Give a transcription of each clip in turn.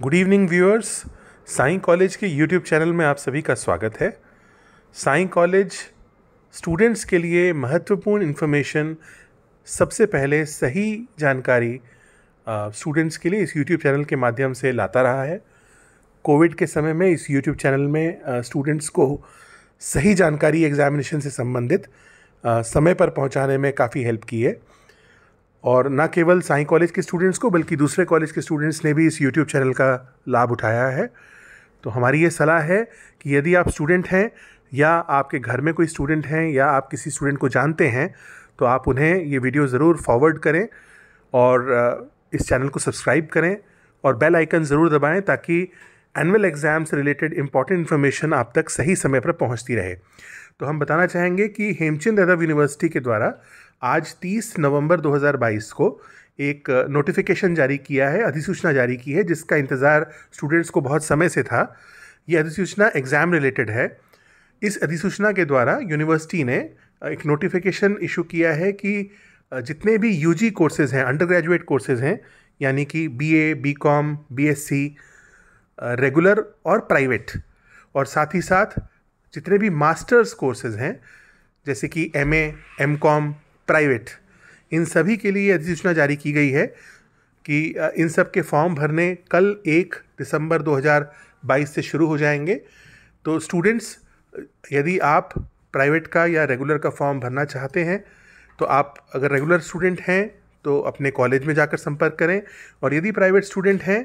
good evening viewers Sai college के YouTube channel में आप सभी का स्वागत है साई कॉलेज स्टूडेंट्स के लिए महत्वपूर्ण इन्फॉर्मेशन सबसे पहले सही जानकारी स्टूडेंट्स के लिए इस यूट्यूब चैनल के माध्यम से लाता रहा है कोविड के समय में इस यूट्यूब चैनल में स्टूडेंट्स को सही जानकारी एग्जामिनेशन से संबंधित समय पर पहुंचाने में काफ़ी हेल्प की है और न केवल साई कॉलेज के स्टूडेंट्स को बल्कि दूसरे कॉलेज के स्टूडेंट्स ने भी इस यूट्यूब चैनल का लाभ उठाया है तो हमारी ये सलाह है कि यदि आप स्टूडेंट हैं या आपके घर में कोई स्टूडेंट हैं या आप किसी स्टूडेंट को जानते हैं तो आप उन्हें ये वीडियो ज़रूर फॉरवर्ड करें और इस चैनल को सब्सक्राइब करें और बेल आइकन ज़रूर दबाएं ताकि एनुअल एग्ज़ाम से रिलेटेड इंपॉर्टेंट इन्फॉर्मेशन आप तक सही समय पर पहुंचती रहे तो हम बताना चाहेंगे कि हेमचंद यादव यूनिवर्सिटी के द्वारा आज 30 नवंबर 2022 को एक नोटिफिकेशन जारी किया है अधिसूचना जारी की है जिसका इंतज़ार स्टूडेंट्स को बहुत समय से था ये अधिसूचना एग्ज़ाम रिलेटेड है इस अधिसूचना के द्वारा यूनिवर्सिटी ने एक नोटिफिकेशन इशू किया है कि जितने भी यूजी कोर्सेज़ हैं अंडर ग्रेजुएट कोर्सेज़ हैं यानी कि बीए, बीकॉम, बीएससी, रेगुलर और प्राइवेट और साथ ही साथ जितने भी मास्टर्स कोर्सेज़ हैं जैसे कि M A M Com private इन सभी के लिए अधिसूचना जारी की गई है कि इन सब के फॉर्म भरने कल एक दिसंबर 2022 से शुरू हो जाएंगे तो स्टूडेंट्स यदि आप प्राइवेट का या रेगुलर का फॉर्म भरना चाहते हैं तो आप अगर रेगुलर स्टूडेंट हैं तो अपने कॉलेज में जाकर संपर्क करें और यदि प्राइवेट स्टूडेंट हैं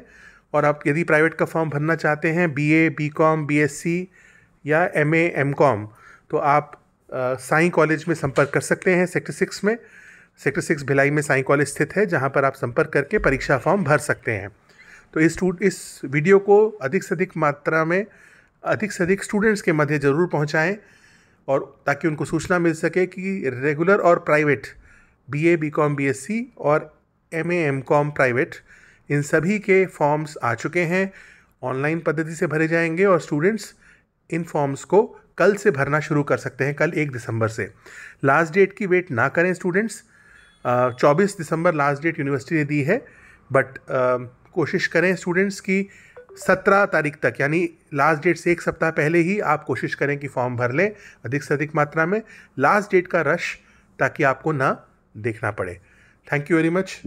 और आप यदि प्राइवेट का फॉर्म भरना चाहते हैं बी एस सी या एम कॉम तो आप साई कॉलेज में संपर्क कर सकते हैं सेक्टर सिक्स में सेक्टर सिक्स भिलाई में साई कॉलेज स्थित है जहाँ पर आप संपर्क करके परीक्षा फॉर्म भर सकते हैं तो इस इस वीडियो को अधिक से अधिक मात्रा में अधिक से अधिक स्टूडेंट्स के मध्य ज़रूर पहुँचाएँ और ताकि उनको सूचना मिल सके कि रेगुलर और private B A B Com B S C और M A M Com private इन सभी के फॉर्म्स आ चुके हैं ऑनलाइन पद्धति से भरे जाएंगे और स्टूडेंट्स इन फॉर्म्स को कल से भरना शुरू कर सकते हैं कल एक दिसंबर से लास्ट डेट की वेट ना करें स्टूडेंट्स चौबीस दिसंबर लास्ट डेट यूनिवर्सिटी ने दी है बट कोशिश करें स्टूडेंट्स की सत्रह तारीख तक यानी लास्ट डेट से एक सप्ताह पहले ही आप कोशिश करें कि फॉर्म भर लें अधिक से अधिक मात्रा में लास्ट डेट का रश ताकि आपको ना देखना पड़े थैंक यू वेरी मच